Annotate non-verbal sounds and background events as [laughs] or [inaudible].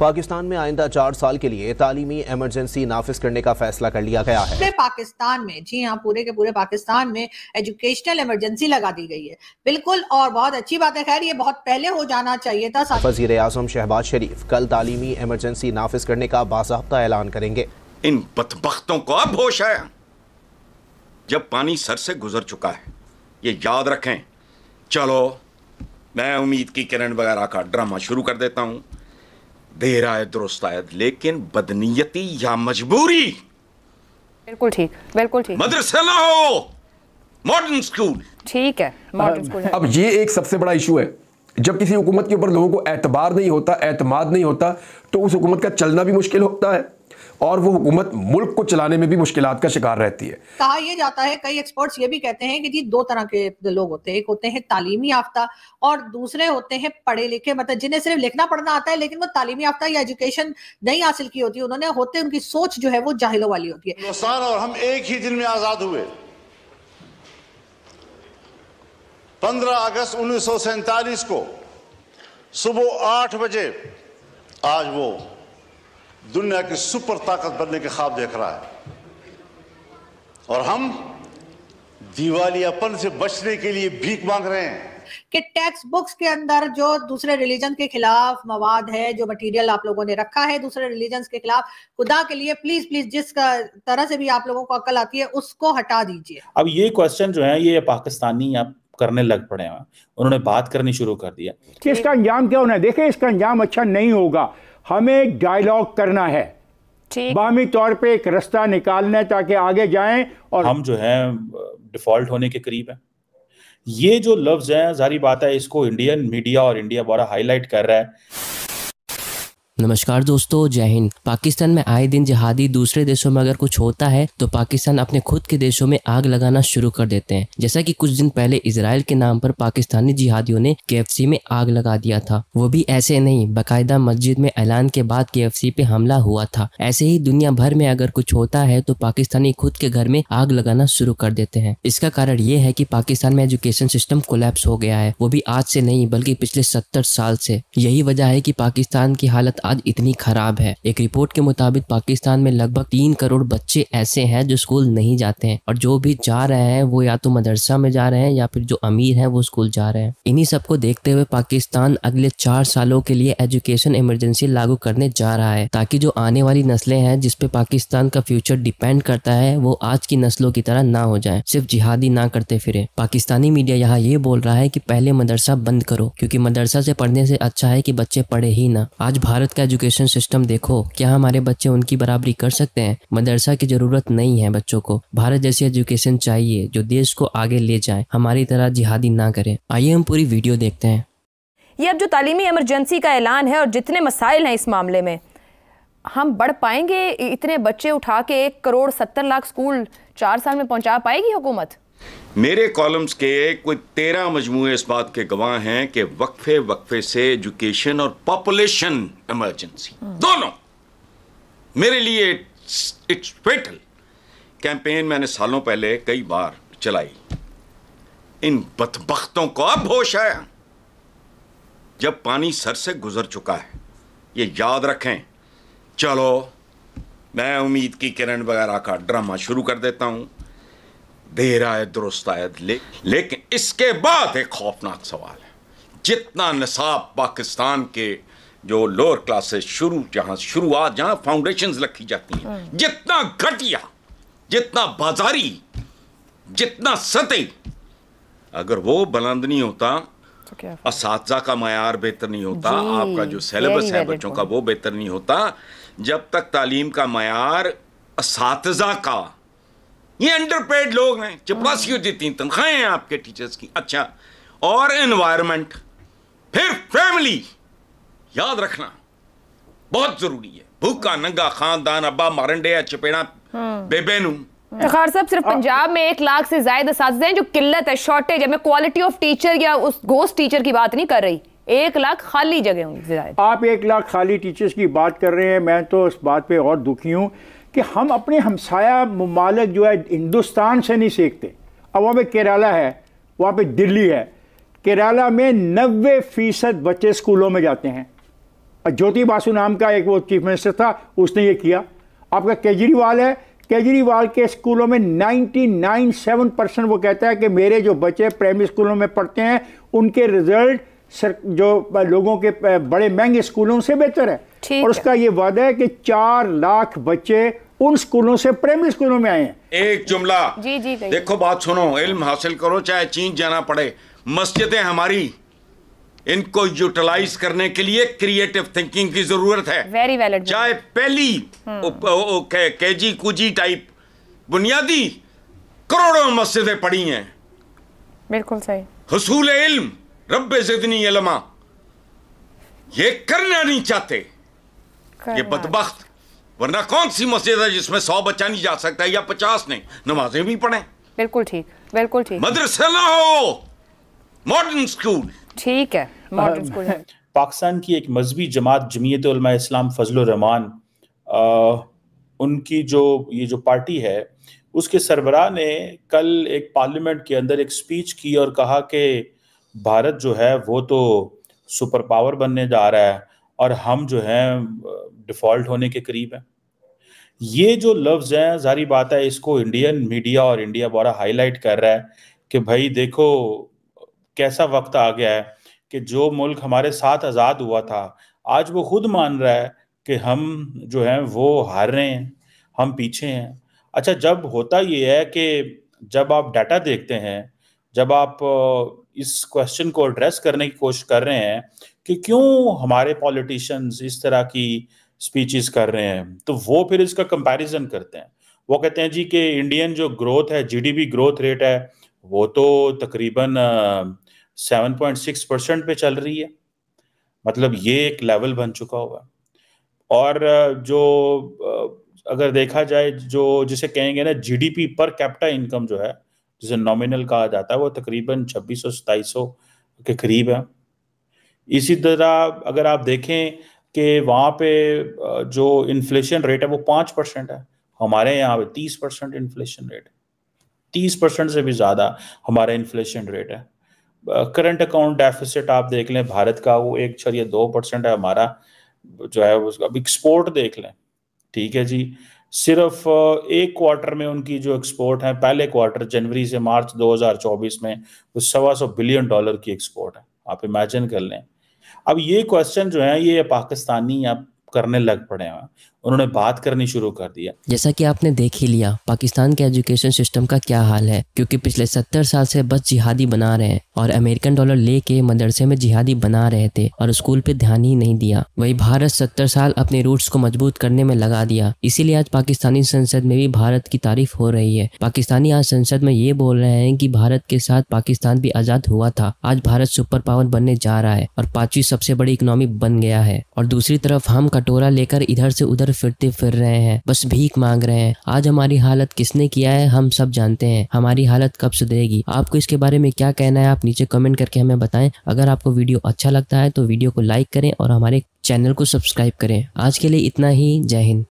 पाकिस्तान में आइंदा चार साल के लिए तालीमी एमरजेंसी नाफिज करने का फैसला कर लिया गया है पूरे पाकिस्तान में जी हाँ पूरे के पूरे पाकिस्तान में एजुकेशनल एमरजेंसी लगा दी गई है बिल्कुल और बहुत अच्छी बात है खैर ये बहुत पहले हो जाना चाहिए था वजीर आजम शहबाज शरीफ कल तालीमी एमरजेंसी नाफिज करने का बाबा ऐलान करेंगे इन बदबख्तों को अब होश आया जब पानी सर से गुजर चुका है ये याद रखें चलो मैं उम्मीद की किरण वगैरह का ड्रामा शुरू कर देता हूँ देर आए दुरुस्त आयद लेकिन बदनीयती या मजबूरी बिल्कुल ठीक बिल्कुल ठीक मदरसा ना हो मॉडर्न स्कूल ठीक है मॉडर्न स्कूल अब ये एक सबसे बड़ा इशू है जब किसी हुकूमत के ऊपर लोगों को एतबार नहीं होता एतमाद नहीं होता तो उस हुकूमत का चलना भी मुश्किल होता है और वो हुकूमत मुल्क को चलाने में भी मुश्किल का शिकार रहती है कहा यह जाता है कई एक्सपर्ट्स ये भी कहते हैं कि जी दो तरह के लोग होते हैं एक होते हैं तालीमी याफ्ता और दूसरे होते हैं पढ़े लिखे मतलब जिन्हें सिर्फ लिखना पढ़ना आता है लेकिन वो तालीमी याफ्ता या एजुकेशन नहीं हासिल की होती उन्होंने होते उनकी सोच जो है वो जाहिलों वाली होती है और हम एक ही दिन में आजाद हुए पंद्रह अगस्त उन्नीस को सुबह आठ बजे आज वो दुनिया की सुपर ताकत बनने के ख्वाब देख रहा है और हम दिवालियापन से बचने के लिए भीख मांग रहे हैं कि टेक्स बुक्स के अंदर जो दूसरे रिलीजन के खिलाफ मवाद है जो मटेरियल आप लोगों ने रखा है दूसरे रिलीजन के खिलाफ खुदा के लिए प्लीज प्लीज जिस तरह से भी आप लोगों को अकल आती है उसको हटा दीजिए अब ये क्वेश्चन जो है ये पाकिस्तानी आप करने लग पड़े हैं उन्होंने बात करनी शुरू कर दिया कि इसका अंजाम क्या होना है देखे इसका अंजाम अच्छा नहीं होगा हमें डायलॉग करना है बाहमी तौर पे एक रास्ता निकालना है ताकि आगे जाएं और हम जो है डिफॉल्ट होने के करीब है ये जो लफ्ज है जारी बात है इसको इंडियन मीडिया और इंडिया बड़ा हाईलाइट कर रहा है नमस्कार दोस्तों जय हिंद पाकिस्तान में आए दिन जिहादी दूसरे देशों में अगर कुछ होता है तो पाकिस्तान अपने खुद के देशों में आग लगाना शुरू कर देते हैं जैसा कि कुछ दिन पहले इसराइल के नाम पर पाकिस्तानी जिहादियों ने के में आग लगा दिया था वो भी ऐसे नहीं बाकायदा मस्जिद में ऐलान के बाद के पे हमला हुआ था ऐसे ही दुनिया भर में अगर कुछ होता है तो पाकिस्तानी खुद के घर में आग लगाना शुरू कर देते हैं इसका कारण ये है की पाकिस्तान में एजुकेशन सिस्टम कोलेप्स हो गया है वो भी आज से नहीं बल्कि पिछले सत्तर साल से यही वजह है की पाकिस्तान की हालत आज इतनी खराब है एक रिपोर्ट के मुताबिक पाकिस्तान में लगभग तीन करोड़ बच्चे ऐसे हैं जो स्कूल नहीं जाते हैं और जो भी जा रहे हैं वो या तो मदरसा में जा रहे हैं या फिर जो अमीर हैं वो स्कूल जा रहे हैं इन्हीं सबको देखते हुए पाकिस्तान अगले चार सालों के लिए एजुकेशन इमरजेंसी लागू करने जा रहा है ताकि जो आने वाली नस्लें हैं जिसपे पाकिस्तान का फ्यूचर डिपेंड करता है वो आज की नस्लों की तरह ना हो जाए सिर्फ जिहादी ना करते फिरे पाकिस्तानी मीडिया यहाँ ये बोल रहा है की पहले मदरसा बंद करो क्यूँकी मदरसा से पढ़ने से अच्छा है की बच्चे पढ़े ही ना आज भारत का एजुकेशन सिस्टम देखो क्या हमारे बच्चे उनकी बराबरी कर सकते हैं मदरसा की जरूरत नहीं है बच्चों को भारत जैसी एजुकेशन चाहिए जो देश को आगे ले जाए हमारी तरह जिहादी ना करे आइए हम पूरी वीडियो देखते हैं ये अब जो तालीमी एमरजेंसी का ऐलान है और जितने मसाइल हैं इस मामले में हम बढ़ पाएंगे इतने बच्चे उठा के एक करोड़ सत्तर लाख स्कूल चार साल में पहुंचा पाएगी हुकूमत मेरे कॉलम्स के कोई तेरह मजमू इस बात के गवाह हैं कि वक्फे वक्फे से एजुकेशन और पॉपुलेशन इमरजेंसी दोनों मेरे लिए इट्स फेटल कैंपेन मैंने सालों पहले कई बार चलाई इन बदबख्तों को अब होश आया जब पानी सर से गुजर चुका है ये याद रखें चलो मैं उम्मीद की किरण वगैरह का ड्रामा शुरू कर देता हूँ देर आए दुरुस्त आए ले, लेकिन इसके बाद एक खौफनाक सवाल है जितना नसाब पाकिस्तान के जो लोअर क्लासेस शुरू जहां शुरुआत जहां फाउंडेशन रखी जाती हैं हम्म। जितना घटिया जितना बाजारी जितना सतह अगर वो बुलंद नहीं होता तो इस का मैार बेहतर नहीं होता आपका जो सिलेबस है बच्चों का वो बेहतर नहीं होता जब तक तालीम का मैार इस का ये अंडरपेड लोग हैं चपरासियों जितनी तनख्वाहें हैं आपके टीचर्स की अच्छा और एनवायरमेंट फिर फैमिली याद रखना बहुत जरूरी है भूखा नंगा खानदान अब्बा मारंडे या चपेड़ा हाँ। बेबेनू तो खार साहब सिर्फ पंजाब में एक लाख से ज्यादा इस हैं जो किल्लत है शॉर्टेज है मैं क्वालिटी ऑफ टीचर या उस गोस्ट टीचर की बात नहीं कर रही एक लाख खाली जगह होंगी आप एक लाख खाली टीचर्स की बात कर रहे हैं मैं तो इस बात पे और दुखी हूँ कि हम अपने हमसाया ममालक जो है हिंदुस्तान से नहीं सीखते अब वहाँ पर केरला है वहाँ पर दिल्ली है केरला में नबे फ़ीसद बच्चे स्कूलों में जाते हैं और ज्योति बासु नाम का एक वो चीफ मिनिस्टर था उसने ये किया आपका केजरीवाल है केजरीवाल के स्कूलों में सेवन परसेंट वो कहता है कि मेरे जो बच्चे प्राइमरी स्कूलों में पढ़ते हैं उनके रिजल्ट सर जो लोगों के बड़े महंगे स्कूलों से बेहतर है और उसका ये वादा है कि चार लाख बच्चे उन स्कूलों से प्राइमरी स्कूलों में आए हैं एक जुमला जी जी देखो बात सुनो इल्म हासिल करो चाहे चीन जाना पड़े मस्जिदें हमारी इनको यूटिलाइज करने के लिए क्रिएटिव थिंकिंग की जरूरत है वेरी वैलिड चाहे पहली हम्म। जी कुजी टाइप बुनियादी करोड़ों मस्जिदें पड़ी हैं बिल्कुल सही हसूल इल्म रब जिदनी यलमा ये करना नहीं चाहते ये बदबख्त वरना कौन सी मस्जिद है जिसमें सौ बच्चा नहीं जा सकता या पचास नहीं नमाजें भी पढ़े बिल्कुल ठीक बिल्कुल ठीक मदरसा ना हो मॉडर्न स्कूल ठीक है मॉडर्न स्कूल है [laughs] पाकिस्तान की एक मजहबी जमात जमीयत इस्लाम रहमान उनकी जो ये जो पार्टी है उसके सरबरा ने कल एक पार्लियामेंट के अंदर एक स्पीच की और कहा कि भारत जो है वो तो सुपर पावर बनने जा रहा है और हम जो हैं डिफ़ॉल्ट होने के करीब हैं ये जो लफ्ज़ हैं जारी बात है इसको इंडियन मीडिया और इंडिया बड़ा हाईलाइट कर रहा है कि भाई देखो कैसा वक्त आ गया है कि जो मुल्क हमारे साथ आज़ाद हुआ था आज वो खुद मान रहा है कि हम जो हैं वो हार रहे हैं हम पीछे हैं अच्छा जब होता ये है कि जब आप डाटा देखते हैं जब आप इस क्वेश्चन को एड्रेस करने की कोशिश कर रहे हैं कि क्यों हमारे पॉलिटिशियंस इस तरह की स्पीचेस कर रहे हैं तो वो फिर इसका कंपैरिजन करते हैं वो कहते हैं जी कि इंडियन जो ग्रोथ है जीडीपी ग्रोथ रेट है वो तो तकरीबन सेवन पॉइंट सिक्स परसेंट पे चल रही है मतलब ये एक लेवल बन चुका हुआ और जो अगर देखा जाए जो जिसे कहेंगे ना जीडीपी पर कैपिटा इनकम जो है जिसे नॉमिनल कहा जाता है वो तकरीबन छब्बीस सौ सताईस सौ के करीब है इसी तरह अगर आप देखें कि वहाँ पे जो इन्फ्लेशन रेट है वो पाँच परसेंट है हमारे यहाँ पे तीस परसेंट इन्फ्लेशन रेट है तीस परसेंट से भी ज़्यादा हमारा इन्फ्लेशन रेट है करंट अकाउंट डेफिसिट आप देख लें भारत का वो एक छो दो परसेंट है हमारा जो है उसका अब एक्सपोर्ट देख लें ठीक है जी सिर्फ एक क्वार्टर में उनकी जो एक्सपोर्ट है पहले क्वार्टर जनवरी से मार्च 2024 में वो सवा सौ बिलियन डॉलर की एक्सपोर्ट है आप इमेजिन कर लें अब ये क्वेश्चन जो है ये पाकिस्तानी या करने लग पड़े हैं उन्होंने बात करनी शुरू कर दिया जैसा कि आपने देख ही लिया पाकिस्तान के एजुकेशन सिस्टम का क्या हाल है क्योंकि पिछले सत्तर साल से बस जिहादी बना रहे हैं और अमेरिकन डॉलर लेके मदरसे में जिहादी बना रहे थे और स्कूल पे ध्यान ही नहीं दिया वही भारत सत्तर साल अपने रूट्स को मजबूत करने में लगा दिया इसीलिए आज पाकिस्तानी संसद में भी भारत की तारीफ हो रही है पाकिस्तानी आज संसद में ये बोल रहे हैं की भारत के साथ पाकिस्तान भी आजाद हुआ था आज भारत सुपर पावर बनने जा रहा है और पांचवी सबसे बड़ी इकोनॉमी बन गया है और दूसरी तरफ हम कटोरा लेकर इधर से उधर फिरते फिर रहे हैं बस भीख मांग रहे हैं आज हमारी हालत किसने किया है हम सब जानते हैं हमारी हालत कब सुधरेगी आपको इसके बारे में क्या कहना है आप नीचे कमेंट करके हमें बताएं अगर आपको वीडियो अच्छा लगता है तो वीडियो को लाइक करें और हमारे चैनल को सब्सक्राइब करें आज के लिए इतना ही जय हिंद